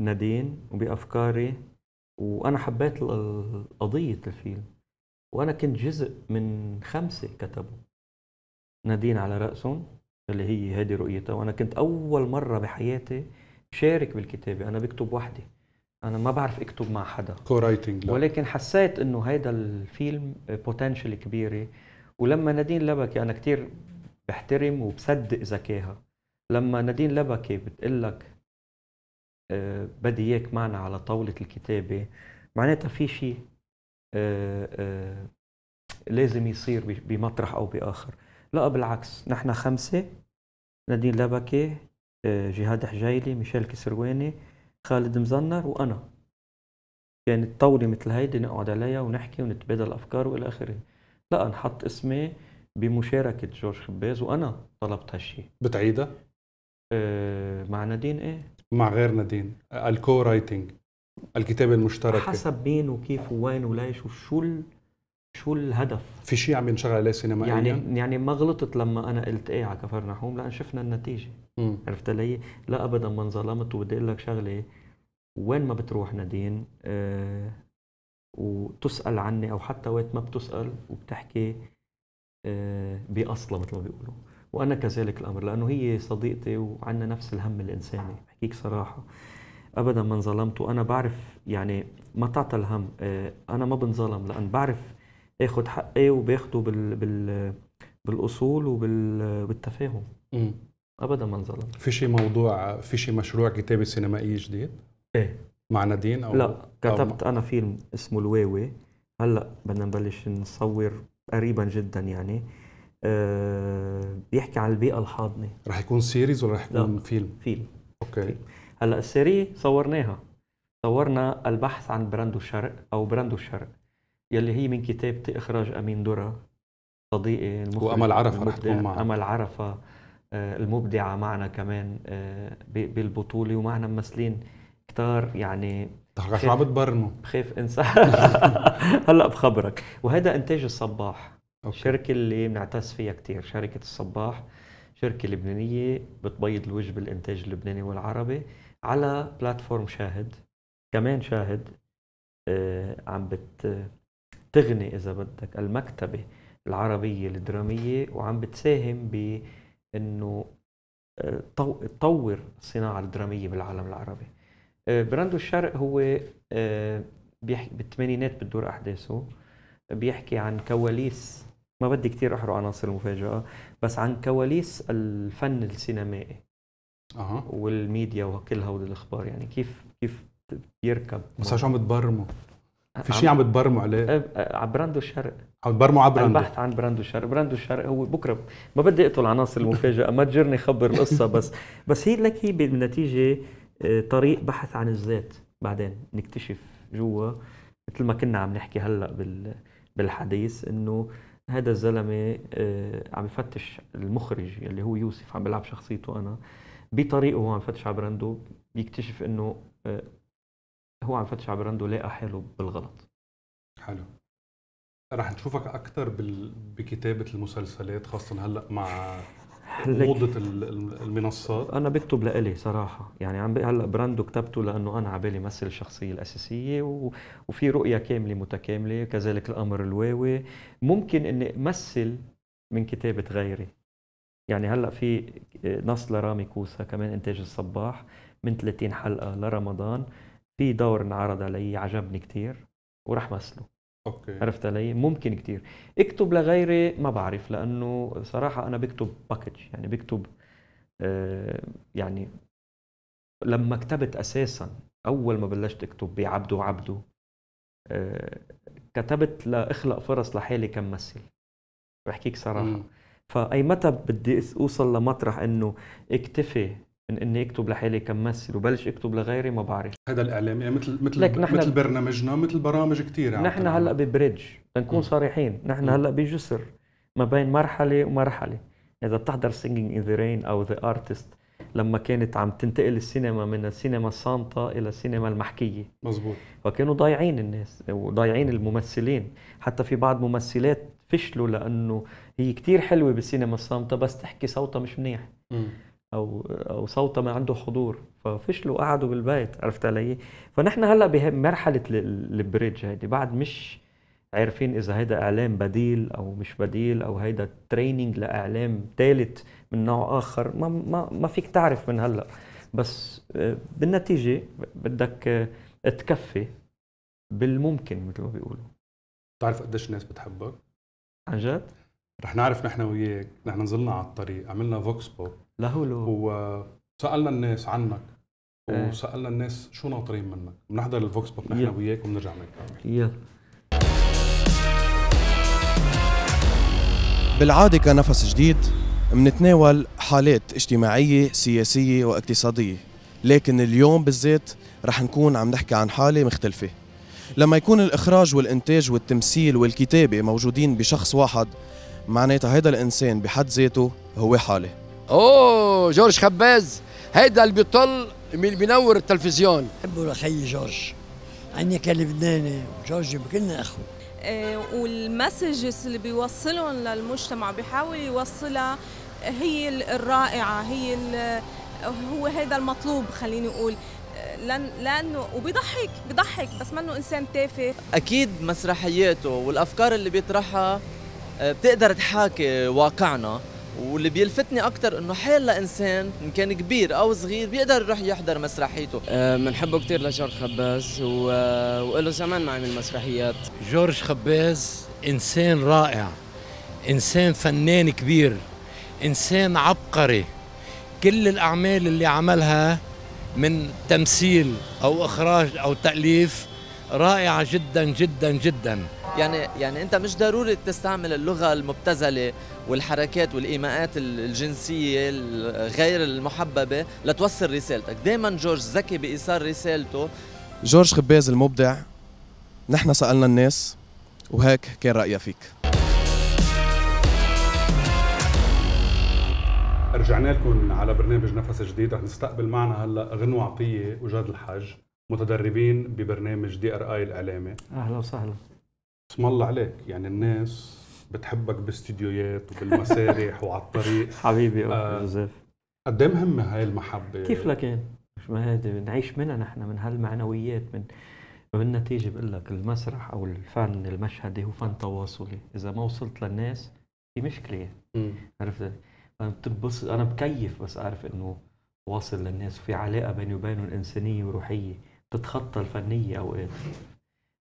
[SPEAKER 1] نادين وبأفكاري وأنا حبيت قضية الفيلم وأنا كنت جزء من خمسة كتبوا نادين على رأسهم اللي هي هذه رؤيتها وأنا كنت أول مرة بحياتي شارك بالكتابة أنا بكتب وحدي أنا ما بعرف أكتب مع حدا رايتنج ولكن حسيت إنه هذا الفيلم بوتنشل كبيرة ولما نادين لبكي أنا كتير بحترم وبصدق ذكاها لما نادين لبكي بتقول لك آه، بدي اياك معنا على طاوله الكتابه معناتها في شيء آه، آه، لازم يصير بمطرح او باخر لا بالعكس نحن خمسه نادين لبكي جهاد حجيلي ميشيل كسرواني خالد مزنر وانا كانت يعني طاوله مثل هيدي نقعد عليها ونحكي ونتبادل افكار والى اخره لا نحط اسمي بمشاركه جورج خباز وانا طلبت هالشيء بتعيدها مع نادين ايه
[SPEAKER 3] مع غير نادين الكو رايتنج الكتابه المشتركه حسب
[SPEAKER 1] مين وكيف ووين وليش وشو ال... شو الهدف في شيء عم ينشغل عليه سينمائيا يعني يعني ما غلطت لما انا قلت ايه على كفرنحوم لان شفنا النتيجه مم. عرفت علي لا ابدا ما انظلمت وبدي اقول لك شغله وين ما بتروح نادين آه وتسال عني او حتى وقت ما بتسال وبتحكي آه باصله مثل ما بيقولوا وانا كذلك الامر لانه هي صديقتي وعندنا نفس الهم الانساني بحكيك صراحه ابدا ما انظلمت وانا بعرف يعني ما تعطى الهم آه، انا ما بنظلم لان بعرف اخذ حقي وباخده بال, بال بالاصول وبالتفاهم ابدا ما انظلم
[SPEAKER 3] في شي موضوع في شي مشروع كتابه سينمائي جديد؟
[SPEAKER 1] ايه مع نادين او لا كتبت أو انا فيلم اسمه الواوي هلا بدنا نبلش نصور قريبا جدا يعني بيحكي آه، عن البيئه الحاضنه رح يكون سيريز ولا رح يكون لا. فيلم فيلم اوكي فيلم. هلا السيري صورناها صورنا البحث عن براندو الشرق او براندو الشرق يلي هي من كتابتي اخراج امين درة صديقي المخرج وامل عرفه رح تكون معنا امل عرفه آه، المبدعه معنا كمان آه، بالبطوله ومعنا ممثلين كتار يعني طيب، شو عم بتبرموا بخاف انسى هلا بخبرك وهذا انتاج الصباح أوكي. الشركة اللي بنعتز فيها كثير شركة الصباح شركة لبنانية بتبيض الوجه بالإنتاج اللبناني والعربي على بلاتفورم شاهد كمان شاهد آه عم بتغني إذا بدك المكتبة العربية الدرامية وعم بتساهم بأنه آه، تطور الصناعة الدرامية بالعالم العربي آه، براندو الشرق هو آه، بيحكي بالثمانينات بتدور أحداثه بيحكي عن كواليس ما بدي كثير احرق عناصر المفاجاه بس عن كواليس الفن السينمائي اها والميديا وكل هول الاخبار يعني كيف كيف بيركب بس شو عم بتبرموا في شيء عم بتبرموا عليه على براندو الشرق عم تبرموا على براندو البحث عن براندو الشرق براندو الشرق هو بكره ما بدي اقتل عناصر المفاجاه ما تجرني خبر القصه بس بس هي لك هي بالنتيجه آه، طريق بحث عن الذات بعدين نكتشف جوا مثل ما كنا عم نحكي هلا بالحديث انه هذا الزلمه آه، عم يفتش المخرج اللي هو يوسف عم بلعب شخصيته انا بطريقه هو عم يفتش على براندو بيكتشف انه آه، هو عم يفتش على براندو لقى حاله بالغلط حلو
[SPEAKER 3] رح نشوفك اكثر بكتابه المسلسلات خاصه هلا مع
[SPEAKER 2] موضة
[SPEAKER 1] المنصات انا بكتب لإلي صراحه يعني عم هلا براندو كتبته لانه انا عبالي مثل الشخصيه الاساسيه و... وفي رؤيه كامله متكامله كذلك الامر الواوي ممكن اني امثل من كتابه غيري يعني هلا في نص لرامي كوسا كمان انتاج الصباح من 30 حلقه لرمضان في دور انعرض علي عجبني كثير وراح مثله اوكي عرفت علي؟ ممكن كثير اكتب لغيري ما بعرف لانه صراحه انا بكتب باكج يعني بكتب آه، يعني لما كتبت اساسا اول ما بلشت اكتب بعبده وعبده آه، كتبت لاخلق فرص لحالي كممثل بحكيك صراحه فاي متى بدي اوصل لمطرح انه اكتفي من اني اكتب لحالي كممثل وبلش اكتب لغيري ما بعرف
[SPEAKER 3] هذا الاعلام يعني مثل مثل مثل برنامجنا
[SPEAKER 1] مثل برامج كثيره نحن هلا ببريدج لنكون صريحين نحن هلا بجسر ما بين مرحله ومرحله اذا بتحضر سينجينج ان ذا رين او ذا ارتست لما كانت عم تنتقل السينما من السينما الصامتة إلى السينما المحكية مزبوط وكانوا ضايعين الناس وضايعين الممثلين حتى في بعض ممثلات فشلوا لأنه هي كتير حلوة بالسينما الصامتة بس تحكي صوتها مش منيح م. او او صوتها ما عنده حضور ففشلوا قعدوا بالبيت عرفت علي إيه؟ فنحن هلا بمرحله البريدج هيدي بعد مش عارفين اذا هيدا اعلام بديل او مش بديل او هيدا تريننج لاعلام ثالث من نوع اخر ما ما ما فيك تعرف من هلا بس آه، بالنتيجه بدك آه، تكفي بالممكن مثل ما بيقولوا بتعرف
[SPEAKER 3] قديش الناس بتحبك؟ عن جد؟ رح نعرف نحن وياك نحن نزلنا على الطريق عملنا فوكس بوب لهولو وسالنا الناس عنك إيه. وسالنا الناس شو ناطرين منك بنحضر الفوكس بوب نحن وياك وبنرجع نكمل
[SPEAKER 2] يلا بالعاده كنفس جديد منتناول حالات اجتماعيه سياسيه واقتصاديه لكن اليوم بالذات رح نكون عم نحكي عن حاله مختلفه لما يكون الاخراج والانتاج والتمثيل والكتابه موجودين بشخص واحد معناتها هيدا الانسان بحد ذاته هو حاله
[SPEAKER 1] اوه جورج خباز هيدا اللي بيطل بينور التلفزيون بحبه لخيي جورج عني كلبناني جورج كلنا اخوه آه، والمسجس اللي بيوصلهم للمجتمع بيحاول يوصلها هي الرائعه هي هو هذا المطلوب خليني اقول آه، لان لانه وبيضحك بيضحك بس منه انسان تافه اكيد مسرحياته والافكار اللي بيطرحها بتقدر تحاكي واقعنا واللي بيلفتني اكثر انه حيل انسان ان كان كبير او صغير بيقدر يروح يحضر مسرحيته بنحبه أه كثير لجورج خباز و... وله زمان ما عمل مسرحيات جورج خباز انسان رائع انسان فنان كبير انسان عبقري كل الاعمال اللي عملها من تمثيل او اخراج او تاليف رائعه جدا جدا جدا يعني يعني انت مش ضروري تستعمل اللغه المبتذله والحركات والايماءات الجنسيه غير المحببه لتوصل رسالتك دائما جورج ذكي بايصال رسالته
[SPEAKER 2] جورج خباز المبدع نحن سالنا الناس وهيك كان رايها فيك
[SPEAKER 3] رجعنا لكم على برنامج نفس جديد رح نستقبل معنا هلا غنوة عطية وجاد الحاج متدربين ببرنامج دي ار اي الاعلامي اهلا وسهلا اسم الله عليك يعني الناس بتحبك باستديوهات وبالمسارح وعلى الطريق حبيبي آه بزاف قد ايه مهمه هاي المحبه كيف لكان إيه؟
[SPEAKER 1] مش ما هيدي بنعيش منها نحن من هالمعنويات من بالنتيجه بقول لك المسرح او الفن المشهدي هو فن تواصلي اذا ما وصلت للناس في مشكله عرفت انا بتنبسط انا بكيف بس اعرف انه واصل للناس وفي علاقه بيني وبينهم انسانيه وروحيه بتتخطى الفنيه اوقات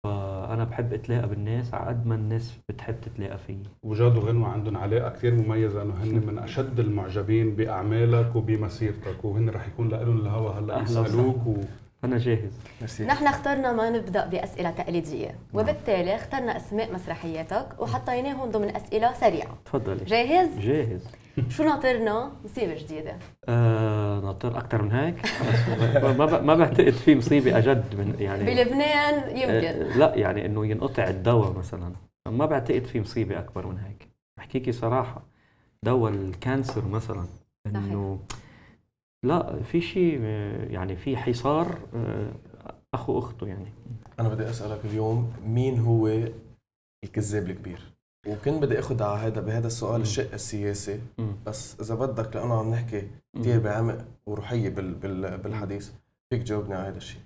[SPEAKER 1] فانا بحب اتلاقى بالناس على قد ما الناس بتحب تتلاقى فيي
[SPEAKER 3] وجاد وغنوه عندهم علاقه كثير مميزه انه هن من اشد المعجبين باعمالك وبمسيرتك وهن رح يكون لهم الهوا هلا يسالوك و... انا
[SPEAKER 1] جاهز ميرسي نحن اخترنا ما نبدا باسئله تقليديه نعم. وبالتالي اخترنا اسماء مسرحياتك وحطيناهم ضمن اسئله سريعه تفضلي جاهز جاهز شو ناطرنا؟ مصيبه جديده آه ناطر اكثر من هيك ما ما بعتقد في مصيبه اجد من يعني بلبنان يمكن آه لا يعني انه ينقطع الدواء مثلا ما بعتقد في مصيبه اكبر من هيك بحكيكي صراحه دواء الكانسر مثلا انه لا في شيء آه، يعني في حصار آه، اخو اخته
[SPEAKER 2] يعني انا بدي اسالك اليوم مين هو الكذاب الكبير وكنت بدي اخذ على هذا بهذا السؤال الشق السياسي بس اذا بدك لانه عم نحكي كثير بعمق وروحيه بال بال بالحديث فيك جاوبني على هذا الشيء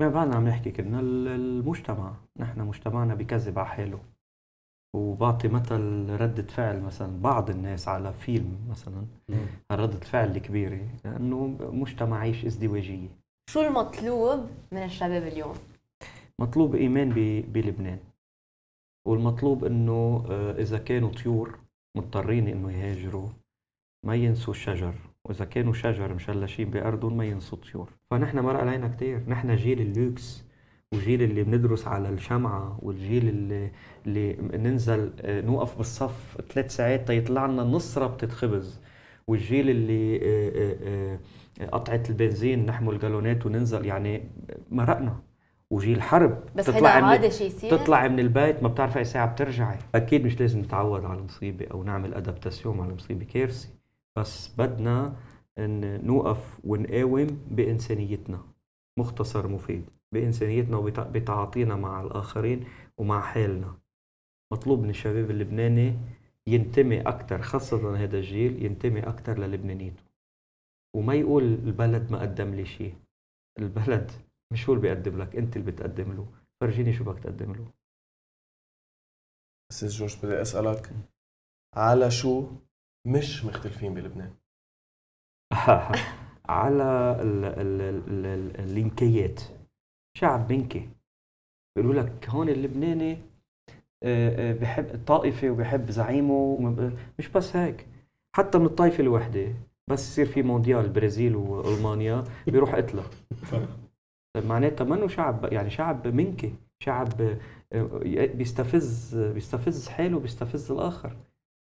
[SPEAKER 2] ما بعدنا عم نحكي كنا المجتمع نحن مجتمعنا بكذب على حاله
[SPEAKER 1] وبعطي مثل ردة فعل مثلا بعض الناس على فيلم مثلا ردة فعل كبيرة لأنه مجتمع عيش ازدواجية شو المطلوب من الشباب اليوم؟ مطلوب إيمان بلبنان والمطلوب انه آه، اذا كانوا طيور مضطرين انه يهاجروا ما ينسوا الشجر واذا كانوا شجر مشلشين بارضهم ما ينسوا الطيور فنحن مر علينا كثير نحن جيل اللوكس وجيل اللي بندرس على الشمعة والجيل اللي, اللي ننزل آه، نوقف بالصف ثلاث ساعات تيطلع لنا نص ربطة خبز والجيل اللي آه، قطعة البنزين نحمل جالونات وننزل يعني مرقنا وجي الحرب بس تطلع عادة شي يصير تطلع من البيت ما بتعرف اي ساعه بترجعي اكيد مش لازم نتعود على المصيبه او نعمل ادابتاسيون على المصيبه كارثه بس بدنا ان نوقف ونقاوم بانسانيتنا مختصر مفيد بانسانيتنا وبتعاطينا مع الاخرين ومع حالنا مطلوب من الشباب اللبناني ينتمي اكثر خاصه هذا الجيل ينتمي اكثر للبنانيته وما يقول البلد ما قدم لي شيء البلد مش هو اللي بيقدم لك انت اللي بتقدم له فرجيني شو بدك تقدم له استاذ جورج بدي اسالك
[SPEAKER 2] على شو مش مختلفين بلبنان
[SPEAKER 1] على اللينكيات شعب بنكي بيقولوا لك هون اللبناني آه، آه، بحب الطائفة وبحب زعيمه مش بس هيك حتى من الطائفة الوحدة بس يصير في مونديال برازيل والمانيا بيروح قتله معناتها تمنه شعب يعني شعب منكي شعب آه، بيستفز بيستفز حاله بيستفز الاخر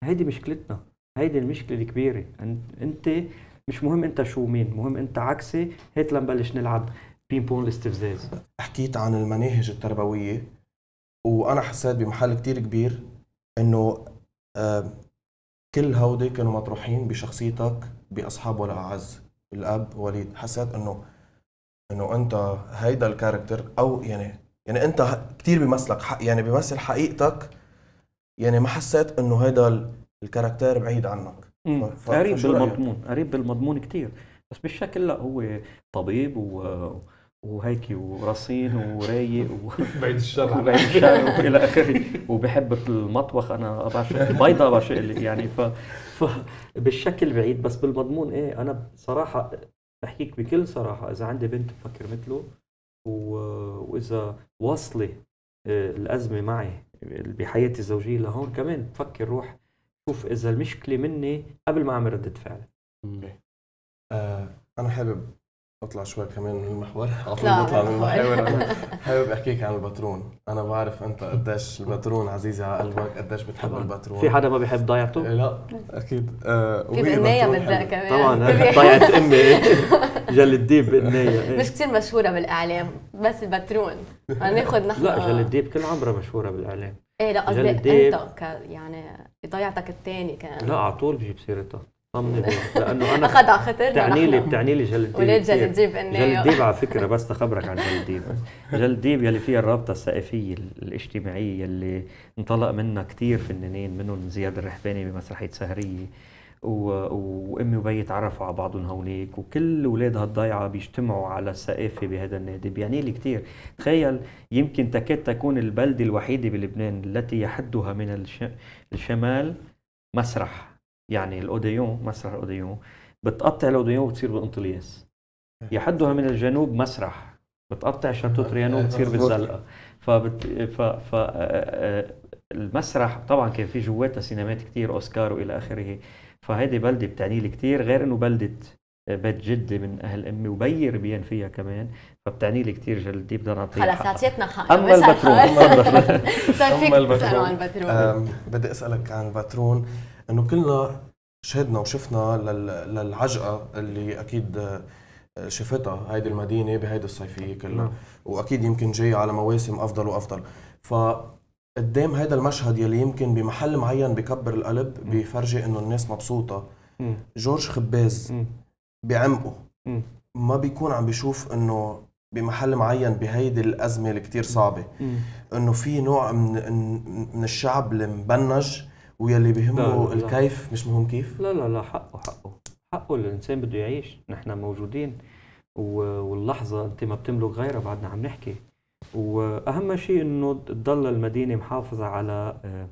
[SPEAKER 1] هيدي مشكلتنا هيدي المشكله الكبيره انت مش مهم انت شو مين مهم انت عكسي هات لنبلش نلعب بين بون
[SPEAKER 2] الاستفزاز حكيت عن المناهج التربويه وانا حسيت بمحل كتير كبير انه آه، كل هودي كانوا مطروحين بشخصيتك باصحابه الاعز الاب وليد حسيت انه انه انت هيدا الكاركتر او يعني يعني انت كثير بيمثلك يعني بيمثل حقيقتك يعني ما حسيت انه هيدا الكاركتر بعيد عنك قريب بالمضمون
[SPEAKER 1] قريب بالمضمون كثير بس بالشكل لا هو طبيب و وهيك ورصين ورايق و... بعيد الشر وبعيد الشر والى اخره وبحب المطبخ انا بعشق البيضه بعشق يعني ف... ف بالشكل بعيد بس بالمضمون ايه انا بصراحه بحكيك بكل صراحه اذا عندي بنت بفكر مثله و... واذا واصله آه، الازمه معي بحياتي الزوجيه لهون كمان بفكر روح شوف اذا المشكله مني قبل ما اعمل رده فعل.
[SPEAKER 2] آه انا حابب اطلع شوي كمان من المحور على طول من المحور حابب احكيك عن الباترون انا بعرف انت قديش الباترون عزيزه على قلبك قديش بتحب الباترون في حدا ما بيحب ضيعته إيه، لا اكيد آه، في بقنايه كمان طبعا ضيعت امي
[SPEAKER 1] جل الديب بقنايه مش كثير مشهوره بالاعلام بس الباترون هناخذ يعني نحن لا جل الديب كل عمرها مشهوره بالاعلام ايه لا قصدي انت يعني ضيعتك الثاني كان لا على طول بجيب سيرتها طمني لانه انا اخذ على خاطرنا بتعني لي بتعني لي جلديب ولاد اني انه الديب على فكره بس تخبرك عن جلد الديب يلي فيها الرابطه الثقافيه الاجتماعيه يلي انطلق منها كثير فنانين منهم زياد الرحباني بمسرحيه سهريه و... وامي وبي تعرفوا على بعضهم هونيك وكل اولاد هالضيعه بيجتمعوا على الثقافه بهذا النادي بيعني لي كثير تخيل يمكن تكاد تكون البلده الوحيده بلبنان التي يحدها من الش... الشمال مسرح يعني الاوديون مسرح الاوديون بتقطع الاوديون وبتصير بانطلياس إيه. يحدها من الجنوب مسرح بتقطع شاتو تريانو بتصير إيه، بالزلقه فبت... ف... ف... آه، آه، المسرح طبعا كان في جواتها سينمات كتير اوسكار والى اخره فهيدي بلده بتعني لي كثير غير انه بلده بيت جدي من اهل امي وبي ربيان فيها كمان فبتعني
[SPEAKER 2] لي كثير جلدي بدنا نعطيها خلص اعطيتنا خ... اما البترون اما البترون بدي اسالك عن البترون انه كلنا شهدنا وشفنا للعجقه اللي اكيد شفتها هيدي المدينه بهيدي الصيفيه كلها نعم. واكيد يمكن جاي على مواسم افضل وافضل ف قدام هذا المشهد يلي يمكن بمحل معين بكبر القلب بيفرجي انه الناس مبسوطه جورج خباز بعمقه ما بيكون عم بيشوف انه بمحل معين بهيدي الازمه اللي كثير صعبه انه في نوع من من الشعب المبنج ويلي بهمه الكيف مش مهم كيف لا لا لا حقه حقه
[SPEAKER 1] حقه الانسان بده يعيش نحن موجودين واللحظه انت ما بتملك غيرها بعدنا عم نحكي واهم شيء انه تضل المدينه محافظه على آه،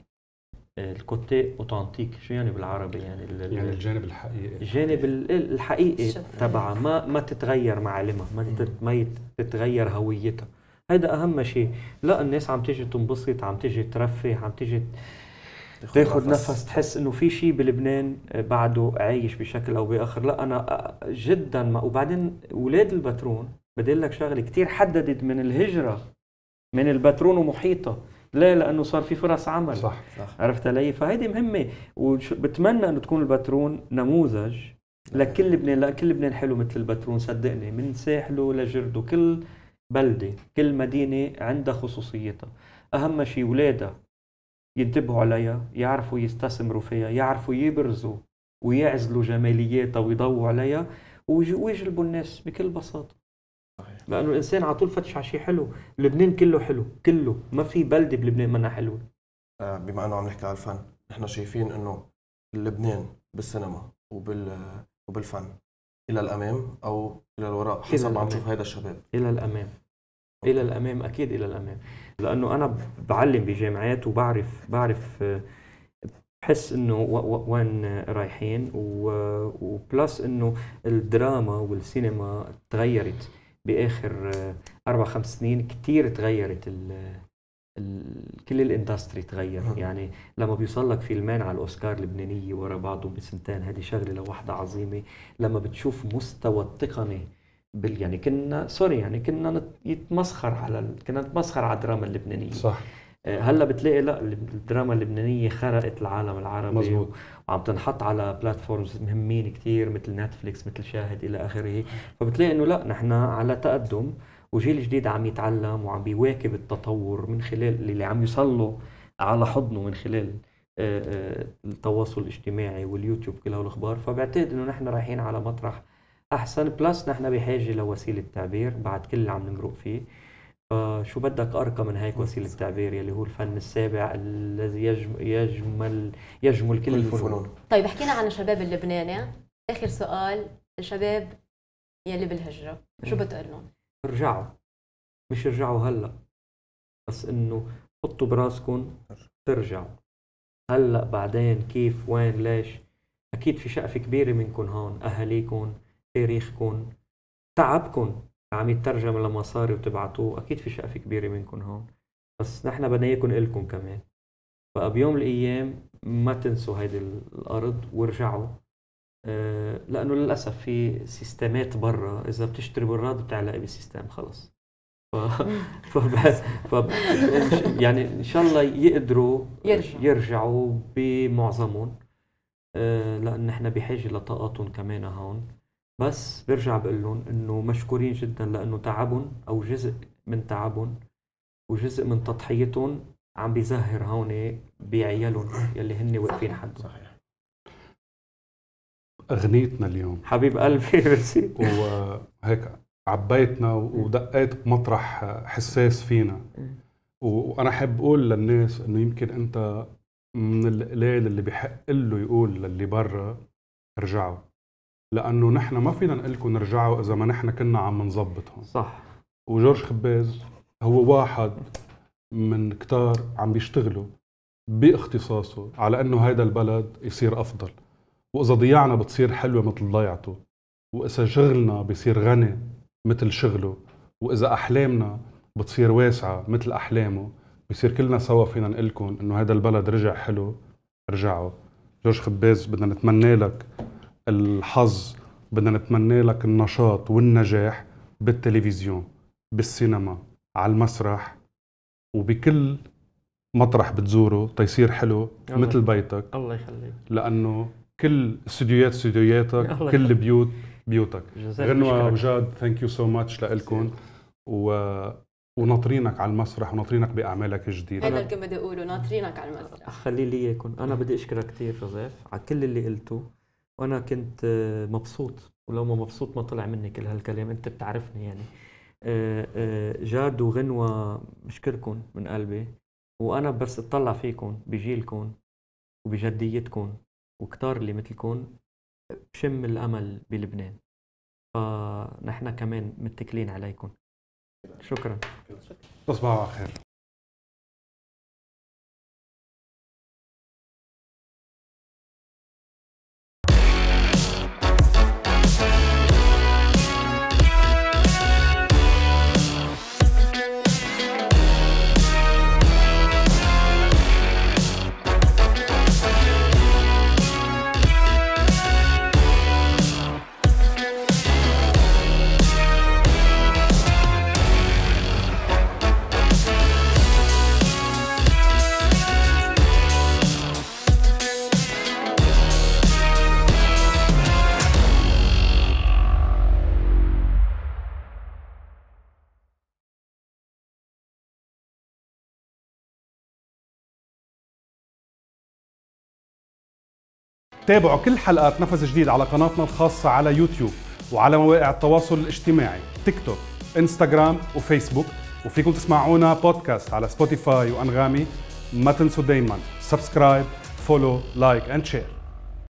[SPEAKER 1] آه، الكوتي اوتنتيك شو يعني بالعربي يعني يعني الجانب الحقيقي الجانب الحقيقي تبعها ما ما تتغير معالمها ما ما تتغير هويتها هذا اهم شيء لا الناس عم تيجي تنبسط عم تيجي ترفه عم تيجي تاخذ نفس. نفس تحس انه في شيء بلبنان آه، بعده عايش بشكل او باخر لا انا آه، آه، جدا ما وبعدين اولاد البترون بدي لك شغله كثير حددت من الهجره من البترون ومحيطه ليه؟ لانه صار في فرص عمل صح صح عرفت علي؟ فهيدي مهمه وبتمنى انه تكون البترون نموذج لكل لبنان لا كل لبنان حلو مثل البترون صدقني من ساحله لجرده كل بلده كل مدينه عندها خصوصيتها اهم شيء اولادها ينتبهوا عليها يعرفوا يستثمروا فيها يعرفوا يبرزوا ويعزلوا جمالياتها ويضووا عليها ويجلبوا الناس بكل بساطه صحيح لانه الانسان على طول فتش على شيء حلو لبنان كله حلو كله ما في بلده بلبنان منها حلوه آه،
[SPEAKER 2] بما انه عم نحكي على الفن نحن شايفين انه لبنان بالسينما وبال وبالفن الى الامام او الى الوراء حسب ما عم نشوف هذا الشباب الى الامام
[SPEAKER 1] الى الامام اكيد الى الامام لانه انا بعلم بجامعات وبعرف بعرف بحس انه وين رايحين وبلس انه الدراما والسينما تغيرت باخر اربع خمس سنين كثير تغيرت ال كل الاندستري تغير يعني لما بيوصل لك فيلمين على الاوسكار اللبنانيه ورا بعضهم بسنتين هذه شغله لوحده عظيمه لما بتشوف مستوى التقني بال يعني كنا سوري يعني كنا يتمسخر على كنا نتمسخر على الدراما اللبنانيه صح آه، هلا بتلاقي لا الدراما اللبنانيه خرقت العالم العربي مزبوط. وعم تنحط على بلاتفورمز مهمين كثير مثل نتفليكس مثل شاهد الى اخره فبتلاقي انه لا نحن على تقدم وجيل جديد عم يتعلم وعم بيواكب التطور من خلال اللي عم يوصل له على حضنه من خلال آه، آه، التواصل الاجتماعي واليوتيوب كل الاخبار فبعتقد انه نحن رايحين على مطرح احسن بلس نحن بحاجه لوسيله تعبير بعد كل اللي عم نمرق فيه فشو بدك ارقى من هيك وسيله تعبير يلي هو الفن السابع الذي يجمل يجمل كل الفنون طيب حكينا عن الشباب اللبناني اخر سؤال الشباب يلي بالهجره شو إيه. بتقول لهم ارجعوا مش ارجعوا هلا بس انه حطوا براسكم ترجعوا هلا بعدين كيف وين ليش اكيد في شقفه كبيره منكم هون اهاليكم تاريخكم تعبكم عم يترجم لمصاري وتبعتوه اكيد في شقفه كبيره منكم هون بس نحن بدنا اياكم الكم كمان بقى بيوم الايام ما تنسوا هيدي الارض وارجعوا أه لانه للاسف في سيستمات برا اذا بتشتري براد بتعلقي بالسيستم خلص ف... فب... فب... يعني ان شاء الله يقدروا يرجع. يرجعوا بمعظمهم أه لان نحن بحاجه لطاقاتهم كمان هون بس برجع بقول لهم انه مشكورين جدا لانه تعبهم او جزء من تعبهم وجزء من تضحيتهم عم بيزهر هون بعيالهم يلي هن واقفين حد صحيح
[SPEAKER 3] اغنيتنا اليوم حبيب قلبي ميرسي وهيك عبيتنا ودقيت مطرح حساس فينا وانا حابب اقول للناس انه يمكن انت من القليل اللي بحق له يقول للي برا ارجعوا لانه نحن ما فينا نقول لكم ارجعوا اذا ما نحن كنا عم نظبطهم صح وجورج خباز هو واحد من كتار عم بيشتغلوا باختصاصه على انه هيدا البلد يصير افضل واذا ضيعنا بتصير حلوه مثل ضيعته واذا شغلنا بصير غني مثل شغله واذا احلامنا بتصير واسعه مثل احلامه بصير كلنا سوا فينا نقول لكم انه هذا البلد رجع حلو رجعوا جورج خباز بدنا نتمنى لك الحظ بدنا نتمنى لك النشاط والنجاح بالتلفزيون بالسينما على المسرح وبكل مطرح بتزوره تيصير حلو الله مثل بيتك الله يخليك لانه كل استديوهات استديوهاتك كل بيوت بيوتك غنوة وجاد ثانك يو سو ماتش لكم و وناطرينك على المسرح وناطرينك باعمالك الجديده هذا اللي
[SPEAKER 1] كنت بدي اقوله ناطرينك على المسرح خلي لي اياكم انا بدي اشكرك كثير جوزيف على كل اللي قلته وانا كنت آه، مبسوط ولو ما مبسوط ما طلع مني كل هالكلام انت بتعرفني يعني آه، آه، جاد وغنوه بشكركم من قلبي وانا بس اطلع فيكم بجيلكم وبجديتكم وكتار اللي مثلكم بشم الامل بلبنان فنحن كمان متكلين عليكم
[SPEAKER 2] شكرا تصبحوا على خير
[SPEAKER 1] تابعوا كل حلقات نفس جديد على قناتنا
[SPEAKER 3] الخاصة على يوتيوب وعلى مواقع التواصل الاجتماعي تيك توك انستغرام وفيسبوك وفيكم تسمعونا بودكاست على سبوتيفاي وانغامي ما تنسوا دايما سبسكرايب فولو لايك اند شير